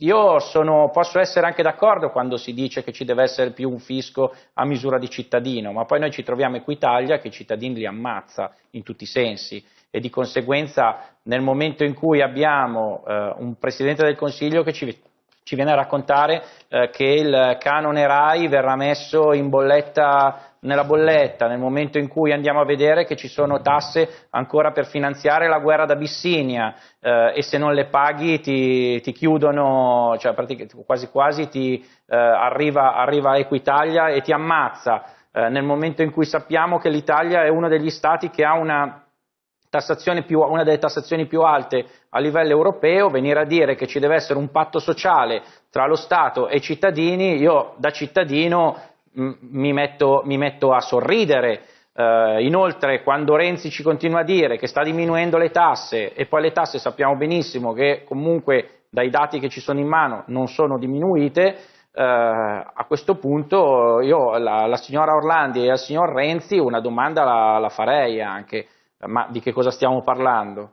Io sono, posso essere anche d'accordo quando si dice che ci deve essere più un fisco a misura di cittadino, ma poi noi ci troviamo Equitalia che i cittadini li ammazza in tutti i sensi e di conseguenza nel momento in cui abbiamo eh, un Presidente del Consiglio che ci ci viene a raccontare eh, che il canone RAI verrà messo bolletta, nella bolletta nel momento in cui andiamo a vedere che ci sono tasse ancora per finanziare la guerra d'Abissinia eh, e se non le paghi ti, ti chiudono, cioè quasi quasi ti eh, arriva, arriva Equitalia e ti ammazza. Eh, nel momento in cui sappiamo che l'Italia è uno degli stati che ha una più, una delle tassazioni più alte a livello europeo, venire a dire che ci deve essere un patto sociale tra lo Stato e i cittadini, io da cittadino mh, mm, mi, metto, mi metto a sorridere eh, inoltre, quando Renzi ci continua a dire che sta diminuendo le tasse, e poi le tasse sappiamo benissimo che comunque dai dati che ci sono in mano non sono diminuite, eh, a questo punto io alla signora Orlandi e al signor Renzi una domanda la, la farei anche. Ma di che cosa stiamo parlando?